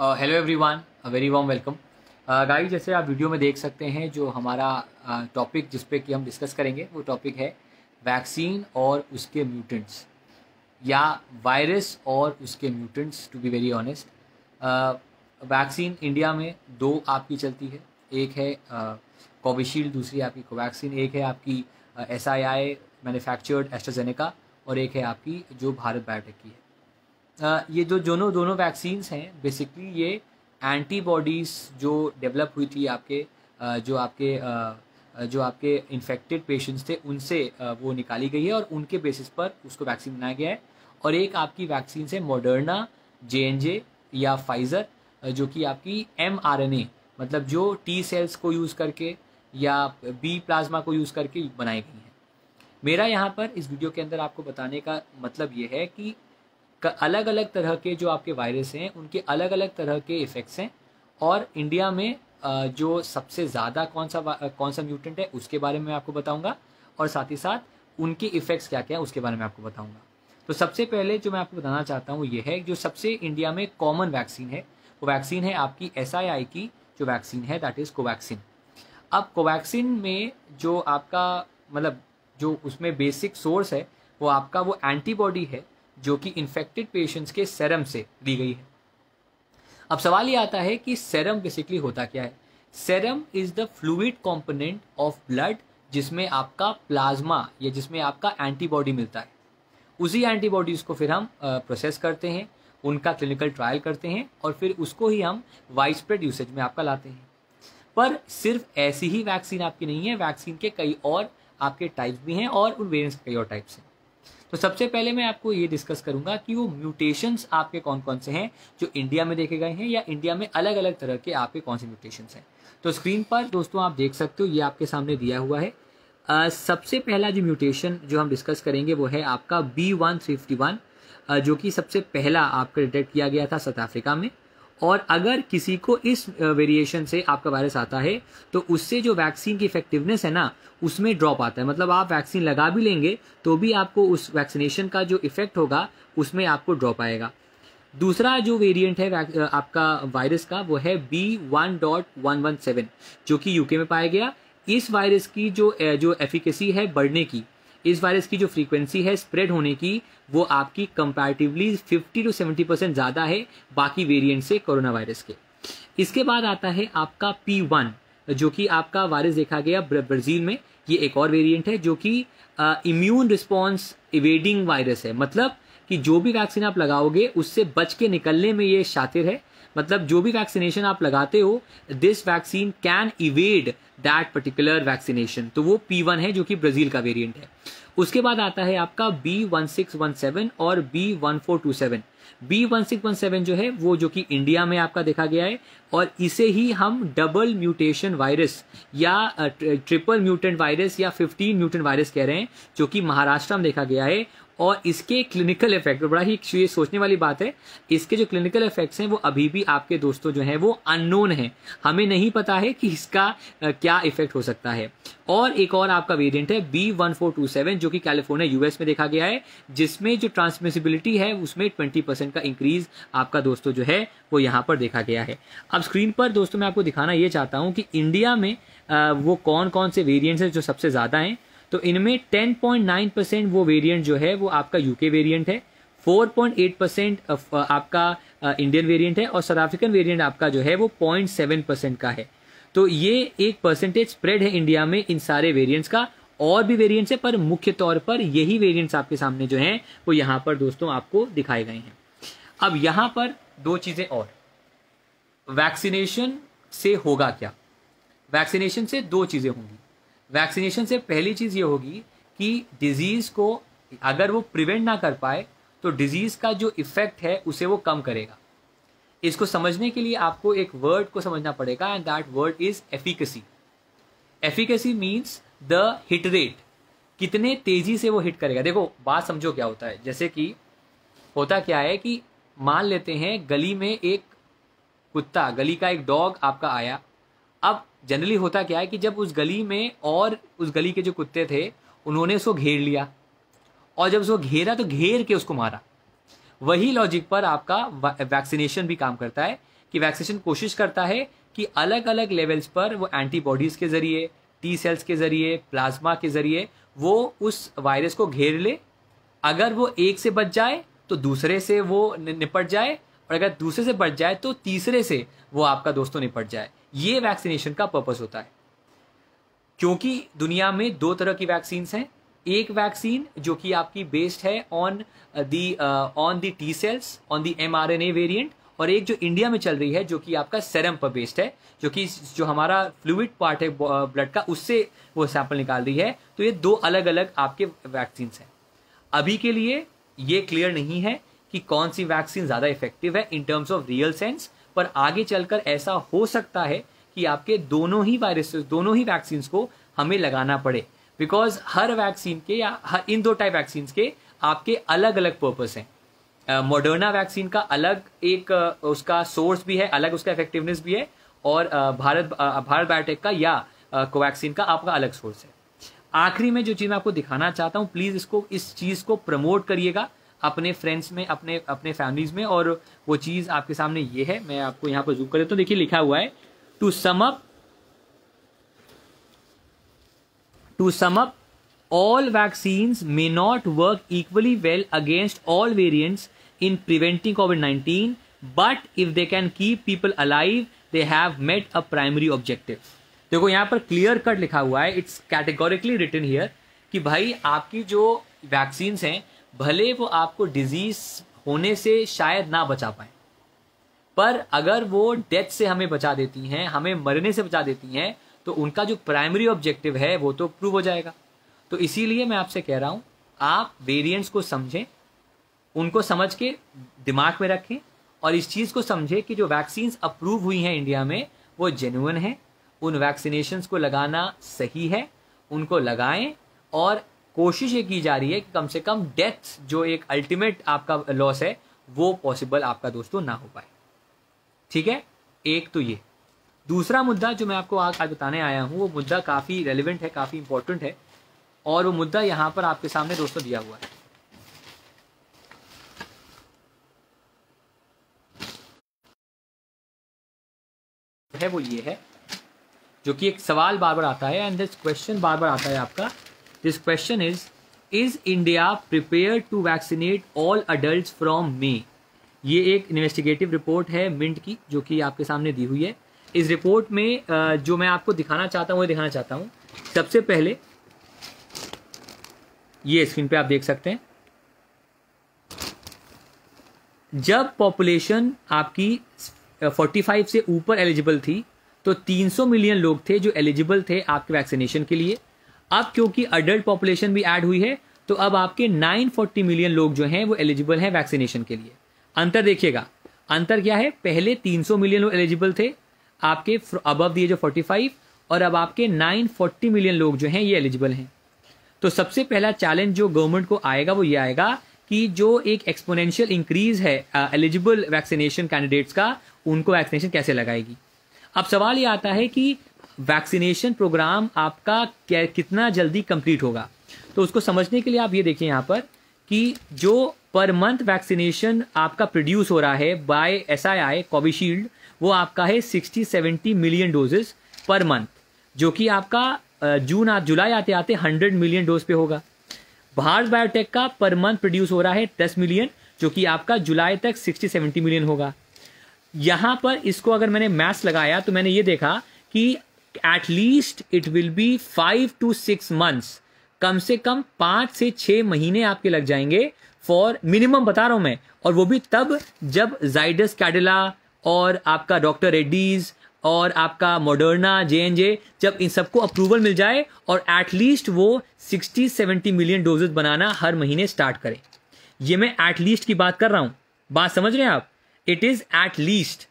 hello everyone a very warm welcome guys जैसे आप video में देख सकते हैं जो हमारा टॉपिक uh, जिस पे कि हम डिस्कस करेंगे वो टॉपिक है वैक्सीन और उसके म्यूटेंट्स या वायरस और उसके mutants to be very honest vaccine India में दो आपकी चलती है एक है कोविशील्ड uh, दूसरी आपकी कोवैक्सीन एक है आपकी S I I manufactured AstraZeneca और एक है आपकी जो भारत बायोटेक की है ये जो दोनों दोनों वैक्सीन्स हैं बेसिकली ये एंटीबॉडीज़ जो डेवलप हुई थी आपके जो आपके जो आपके इन्फेक्टेड पेशेंट्स थे उनसे वो निकाली गई है और उनके बेसिस पर उसको वैक्सीन बनाया गया है और एक आपकी वैक्सीन है मॉडर्ना जे एन जे या फाइज़र जो कि आपकी एम आर एन ए मतलब जो टी सेल्स को यूज़ करके या बी प्लाज्मा को यूज़ करके बनाई गई हैं मेरा यहाँ पर इस वीडियो के अंदर आपको बताने का मतलब ये है कि अलग अलग तरह के जो आपके वायरस हैं उनके अलग अलग तरह के इफ़ेक्ट्स हैं और इंडिया में जो सबसे ज़्यादा कौन सा कौन सा म्यूटेंट है उसके बारे में आपको बताऊंगा और साथ ही साथ उनके इफ़ेक्ट्स क्या क्या है उसके बारे में आपको बताऊंगा तो सबसे पहले जो मैं आपको बताना चाहता हूँ ये है जो सबसे इंडिया में कॉमन वैक्सीन है वो वैक्सीन है आपकी एस की जो वैक्सीन है दैट इज़ कोवैक्सीन अब कोवैक्सीन में जो आपका मतलब जो उसमें बेसिक सोर्स है वो आपका वो एंटीबॉडी है जो कि इन्फेक्टेड पेशेंट्स के सेरम से ली गई है अब सवाल ये आता है कि सेरम बेसिकली होता क्या है serum is the fluid component of blood जिसमें आपका प्लाज्मा या जिसमें आपका एंटीबॉडी मिलता है उसी एंटीबॉडीज़ को फिर हम प्रोसेस करते हैं उनका क्लिनिकल ट्रायल करते हैं और फिर उसको ही हम वाइड स्प्रेड यूसेज में आपका लाते हैं पर सिर्फ ऐसी ही वैक्सीन आपकी नहीं है वैक्सीन के कई और आपके टाइप्स भी हैं और उन वेरियंट्स के कई और टाइप्स हैं तो सबसे पहले मैं आपको ये डिस्कस करूंगा कि वो म्यूटेशंस आपके कौन कौन से हैं जो इंडिया में देखे गए हैं या इंडिया में अलग अलग तरह के आपके कौन से म्यूटेशंस हैं तो स्क्रीन पर दोस्तों आप देख सकते हो ये आपके सामने दिया हुआ है आ, सबसे पहला जो म्यूटेशन जो हम डिस्कस करेंगे वो है आपका बी वन जो कि सबसे पहला आपका डिटेक्ट किया गया था साउथ अफ्रीका में और अगर किसी को इस वेरिएशन से आपका वायरस आता है तो उससे जो वैक्सीन की इफेक्टिवनेस है ना उसमें ड्रॉप आता है मतलब आप वैक्सीन लगा भी लेंगे तो भी आपको उस वैक्सीनेशन का जो इफेक्ट होगा उसमें आपको ड्रॉप आएगा दूसरा जो वेरिएंट है आपका वायरस का वो है B one dot one one seven जो कि यूके में पाया गया इस वायरस की जो जो एफिकेसी है बढ़ने की इस वायरस की जो फ्रीक्वेंसी है स्प्रेड होने की वो आपकी कंपैरेटिवली 50 टू 70 परसेंट ज़्यादा है बाकी वेरिएंट से कोरोना वायरस के इसके बाद आता है आपका पी वन जो कि आपका वायरस देखा गया ब्राज़ील में ये एक और वेरिएंट है जो कि इम्यून रिस्पॉन्स इवेडिंग वायरस है मतलब कि जो भी वैक्सीन आप लगाओगे उससे बच के निकलने में ये शातिर है मतलब जो भी वैक्सीनेशन आप लगाते हो this vaccine can evade that particular vaccination तो वो पी वन है जो कि ब्राजील का वेरिएंट है उसके बाद आता है आपका B one six one seven और B one four two seven B one six one seven जो है वो जो कि इंडिया में आपका देखा गया है और इसे ही हम डबल म्यूटेशन वायरस या ट्रिपल म्यूटेंट वायरस या फिफ्टीन म्यूटेंट वायरस कह रहे हैं जो कि महाराष्ट्र में देखा गया है और इसके क्लिनिकल इफेक्ट बड़ा ही ये सोचने वाली बात है इसके जो क्लिनिकल इफेक्ट्स हैं वो अभी भी आपके दोस्तों जो हैं वो अननोन हैं हमें नहीं पता है कि इसका क्या इफेक्ट हो सकता है और एक और आपका वेरिएंट है B one four two seven जो कि कैलिफोर्निया यूएस में देखा गया है जिसमें जो ट्रांसमिसिबिलिटी है उसमें ट्वेंटी परसेंट का इंक्रीज आपका दोस्तों जो है वो यहाँ पर देखा गया है अब स्क्रीन पर दोस्तों मैं आपको दिखाना ये चाहता हूँ कि इंडिया में वो कौन कौन से वेरियंट्स हैं जो सबसे ज़्यादा हैं तो इनमें 10.9 परसेंट वो वेरिएंट जो है वो आपका यूके वेरिएंट है 4.8 परसेंट uh, आपका इंडियन uh, वेरिएंट है और साउथ अफ्रीकन वेरिएंट आपका जो है वो 0.7 परसेंट का है तो ये एक परसेंटेज स्प्रेड है इंडिया में इन सारे वेरिएंट्स का और भी वेरिएंट्स है पर मुख्य तौर पर यही वेरियंट्स आपके सामने जो है वो यहाँ पर दोस्तों आपको दिखाए गए हैं अब यहाँ पर दो चीज़ें और वैक्सीनेशन से होगा क्या वैक्सीनेशन से दो चीज़ें होंगी वैक्सीनेशन से पहली चीज़ ये होगी कि डिज़ीज़ को अगर वो प्रिवेंट ना कर पाए तो डिज़ीज़ का जो इफ़ेक्ट है उसे वो कम करेगा इसको समझने के लिए आपको एक वर्ड को समझना पड़ेगा and that word is efficacy efficacy means the hit rate कितने तेज़ी से वो हिट करेगा देखो बात समझो क्या होता है जैसे कि होता क्या है कि मान लेते हैं गली में एक कुत्ता गली का एक डॉग आपका आया अब जनरली होता क्या है कि जब उस गली में और उस गली के जो कुत्ते थे उन्होंने उसको घेर लिया और जब उसको घेरा तो घेर के उसको मारा वही लॉजिक पर आपका वैक्सीनेशन भी काम करता है कि वैक्सीनेशन कोशिश करता है कि अलग अलग लेवल्स पर वो एंटीबॉडीज़ के ज़रिए टी सेल्स के ज़रिए प्लाज्मा के ज़रिए वो उस वायरस को घेर ले अगर वो एक से बच जाए तो दूसरे से वो निपट जाए और अगर दूसरे से बढ़ जाए तो तीसरे से वो आपका दोस्तों निपट जाए ये वैक्सीनेशन का पर्पज़ होता है क्योंकि दुनिया में दो तरह की वैक्सीन हैं एक वैक्सीन जो कि आपकी बेस्ड है on the on the T cells on the M R N A variant और एक जो इंडिया में चल रही है जो कि आपका सेरम पर बेस्ड है जो कि जो हमारा फ्लूड पार्ट है ब्लड uh, का उससे वो सैंपल निकाल रही है तो ये दो अलग अलग आपके वैक्सीन हैं अभी के लिए ये क्लियर नहीं है कि कौन सी वैक्सीन ज़्यादा इफेक्टिव है in terms of real sense पर आगे चलकर ऐसा हो सकता है कि आपके दोनों ही वायरस दोनों ही वैक्सीन को हमें लगाना पड़े बिकॉज हर वैक्सीन के या हर इन दो टाइप वैक्सीन के आपके अलग अलग पर्पज हैं मॉडर्ना वैक्सीन का अलग एक uh, उसका सोर्स भी है अलग उसका इफेक्टिवनेस भी है और uh, भारत uh, भारत बायोटेक का या कोवैक्सीन का आपका अलग सोर्स है आखिरी में जो चीज़ मैं आपको दिखाना चाहता हूँ प्लीज़ इसको इस चीज़ को प्रमोट करिएगा अपने फ्रेंड्स में अपने अपने फैमिलीज में और वो चीज़ आपके सामने ये है मैं आपको यहाँ पर जूम कर देता हूँ देखिए लिखा हुआ है to sum up to sum up all vaccine may not work equally well against all variants in preventing Covid nineteen but if they can keep people alive they have met a primary objective देखो यहाँ पर clear cut लिखा हुआ है it's categorically return here कि भाई आपकी जो वैक्सीन्स हैं भले वो आपको डिजीज होने से शायद ना बचा पाए पर अगर वो डेथ से हमें बचा देती हैं हमें मरने से बचा देती हैं तो उनका जो प्राइमरी ऑब्जेक्टिव है वो तो प्रूव हो जाएगा तो इसीलिए मैं आपसे कह रहा हूँ आप वेरिएंट्स को समझें उनको समझ के दिमाग में रखें और इस चीज़ को समझें कि जो वैक्सीन्स अप्रूव हुई हैं इंडिया में वो जेनुअन हैं उन वैक्सीनेशंस को लगाना सही है उनको लगाएं और कोशिश ये की जा रही है कि कम से कम डेथ जो एक अल्टीमेट आपका लॉस है वो पॉसिबल आपका दोस्तों ना हो पाए ठीक है एक तो ये दूसरा मुद्दा जो मैं आपको आज बताने आया हूँ वो मुद्दा काफ़ी रेलिवेंट है काफ़ी इंपॉर्टेंट है और वो मुद्दा यहाँ पर आपके सामने दोस्तों दिया हुआ है है वो ये है जो कि एक सवाल बार बार आता है एंड दिस क्वेश्चन बार बार आता है आपका this question is is India prepare to vaccinate all adult from May ये एक इन्वेस्टिगेटिव रिपोर्ट है मिंट की जो कि आपके सामने दी हुई है इस रिपोर्ट में जो मैं आपको दिखाना चाहता हूँ वो दिखाना चाहता हूँ सबसे पहले ये स्क्रीन पे आप देख सकते हैं जब पॉपुलेशन आपकी 45 से ऊपर एलिजिबल थी तो 300 मिलियन लोग थे जो एलिजिबल थे आपके वैक्सीनेशन के लिए अब क्योंकि अडल्ट पॉपुलेशन भी ऐड हुई है तो अब आपके 940 मिलियन लोग जो हैं वो एलिजिबल हैं वैक्सीनेशन के लिए अंतर देखिएगा अंतर क्या है पहले 300 मिलियन लोग एलिजिबल थे आपके अबव दिए जो 45 और अब आपके 940 मिलियन लोग जो हैं ये एलिजिबल हैं तो सबसे पहला चैलेंज जो गवर्नमेंट को आएगा वो ये आएगा कि जो एक एक्सपोनेंशियल इंक्रीज है एलिजिबल वैक्सीनेशन कैंडिडेट्स का उनको वैक्सीनेशन कैसे लगाएगी अब सवाल ये आता है कि वैक्सीनेशन प्रोग्राम आपका कितना जल्दी कंप्लीट होगा तो उसको समझने के लिए आप ये देखिए यहाँ पर कि जो पर मंथ वैक्सीनेशन आपका प्रोड्यूस हो रहा है by S I I Covishield वो आपका है sixty seventy million doses per month जो कि आपका जून आ जुलाई आते आते हंड्रेड मिलियन डोज पे होगा भारत बायोटेक का पर मंथ प्रोड्यूस हो रहा है दस मिलियन जो कि आपका जुलाई तक सिक्सटी सेवेंटी मिलियन होगा यहाँ पर इसको अगर मैंने मैथ्स लगाया तो मैंने ये देखा कि at least it will be five to six months कम से कम पाँच से छः महीने आपके लग जाएंगे फॉर मिनिमम बता रहा हूँ मैं और वो भी तब जब जाइडस कैडिला और आपका डॉक्टर रेड्डीज़ और आपका मॉडर्ना जे एन जे जब इन सबको अप्रूवल मिल जाए और एटलीस्ट वो 60-70 मिलियन डोजेज बनाना हर महीने स्टार्ट करें ये मैं एटलीस्ट की बात कर रहा हूँ बात समझ रहे हैं आप इट इज़ एट लीस्ट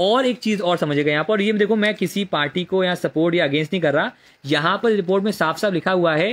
और एक चीज और समझेगा यहाँ पर ये देखो मैं किसी पार्टी को यहाँ सपोर्ट या अगेंस्ट नहीं कर रहा यहाँ पर रिपोर्ट में साफ साफ लिखा हुआ है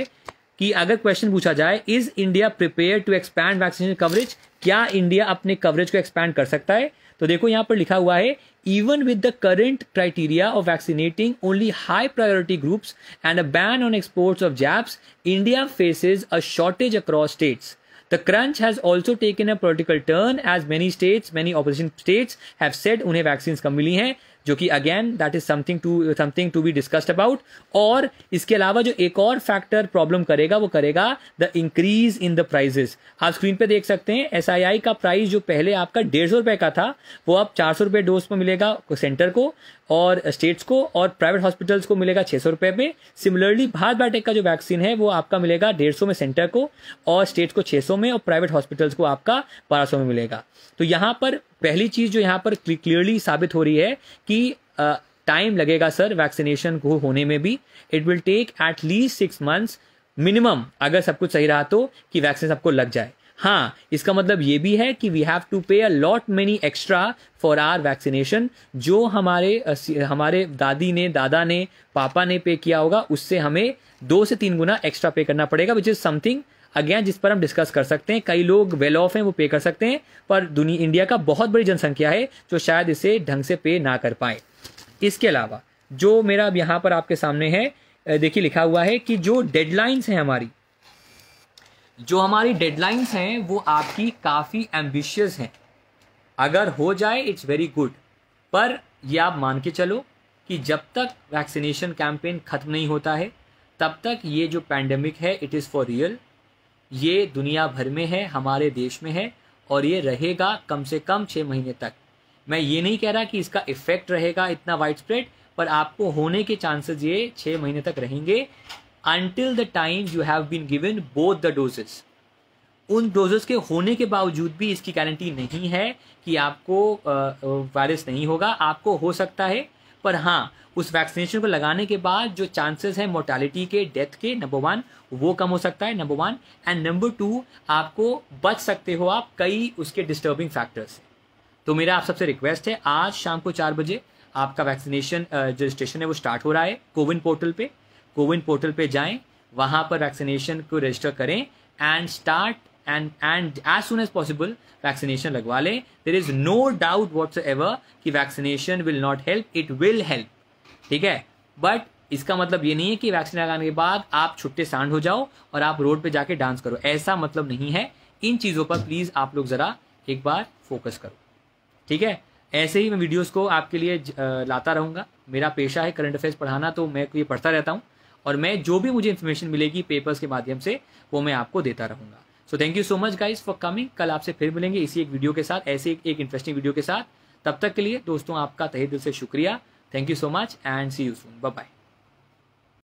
कि अगर क्वेश्चन पूछा जाए is India prepare to expand vaccination coverage क्या इंडिया अपने कवरेज को एक्सपैंड कर सकता है तो देखो यहाँ पर लिखा हुआ है even with the current criteria of vaccinating only high priority groups and a ban on exports of jabs India faces a shortage across states the crunch has also taken a political turn as many states many opposition states have said उन्हें vaccine कम मिली हैं जो कि again that is something to something to be discussed about और इसके अलावा जो एक और फैक्टर प्रॉब्लम करेगा वो करेगा the increase in the prices आप स्क्रीन पे देख सकते हैं एस का प्राइस जो पहले आपका डेढ़ सौ रुपए का था वो अब चार सौ रुपए डोज पर मिलेगा सेंटर को और स्टेट्स को और प्राइवेट हॉस्पिटल्स को मिलेगा छः सौ रुपये में सिमिलरली भारत बायोटेक का जो वैक्सीन है वो आपका मिलेगा डेढ़ सौ में सेंटर को और स्टेट्स को छः सौ में और प्राइवेट हॉस्पिटल्स को आपका बारह सौ में मिलेगा तो यहाँ पर पहली चीज़ जो यहाँ पर क्लियरली साबित हो रही है कि टाइम लगेगा सर वैक्सीनेशन को होने में भी it will take at least six months minimum अगर सब कुछ सही रहा तो कि वैक्सीन सबको लग जाए हाँ इसका मतलब ये भी है कि we have to pay a lot many extra for our vaccination जो हमारे हमारे दादी ने दादा ने पापा ने पे किया होगा उससे हमें दो से तीन गुना एक्स्ट्रा पे करना पड़ेगा विच इज़ समथिंग अगेन जिस पर हम डिस्कस कर सकते हैं कई लोग वेल ऑफ हैं वो पे कर सकते हैं पर दुनिया इंडिया का बहुत बड़ी जनसंख्या है जो शायद इसे ढंग से पे ना कर पाए इसके अलावा जो मेरा अब यहाँ पर आपके सामने है देखिए लिखा हुआ है कि जो डेडलाइंस हैं हमारी जो हमारी डेडलाइंस हैं वो आपकी काफ़ी एम्बिशियस हैं अगर हो जाए इट्स वेरी गुड पर यह आप मान के चलो कि जब तक वैक्सीनेशन कैंपेन ख़त्म नहीं होता है तब तक ये जो पैंडमिक है इट इज़ फॉर रियल ये दुनिया भर में है हमारे देश में है और ये रहेगा कम से कम छः महीने तक मैं ये नहीं कह रहा कि इसका इफेक्ट रहेगा इतना वाइड स्प्रेड पर आपको होने के चांसेस ये छः महीने तक रहेंगे until the time you have been given both the doses उन डोजेस के होने के बावजूद भी इसकी गारंटी नहीं है कि आपको वायरस नहीं होगा आपको हो सकता है पर हाँ उस वैक्सीनेशन को लगाने के बाद जो चांसेस है मोर्टेलिटी के डेथ के नंबर वन वो कम हो सकता है number one and number two आपको बच सकते हो आप कई उसके डिस्टर्बिंग फैक्टर्स से तो मेरा आप सबसे रिक्वेस्ट है आज शाम को चार बजे आपका वैक्सीनेशन रजिस्ट्रेशन है वो स्टार्ट हो रहा है कोविन पोर्टल पर कोविन पोर्टल पे जाएं वहां पर वैक्सीनेशन को रजिस्टर करें and start and and as soon as possible vaccination लगवा लें there is no doubt whatsoever कि vaccination will not help it will help ठीक है बट इसका मतलब ये नहीं है कि वैक्सीन लगाने के बाद आप छुट्टे सांड हो जाओ और आप रोड पे जाके डांस करो ऐसा मतलब नहीं है इन चीज़ों पर प्लीज़ आप लोग ज़रा एक बार फोकस करो ठीक है ऐसे ही मैं वीडियोस को आपके लिए लाता रहूंगा मेरा पेशा है करंट अफेयर्स पढ़ाना तो मैं ये पढ़ता रहता हूँ और मैं जो भी मुझे इन्फॉर्मेशन मिलेगी पेपर्स के माध्यम से वो मैं आपको देता रहूँगा so thank you so much guys for coming कल आपसे फिर मिलेंगे इसी एक वीडियो के साथ ऐसे एक, एक इंटरेस्टिंग वीडियो के साथ तब तक के लिए दोस्तों आपका तहे दिल से शुक्रिया thank you so much and see you soon bye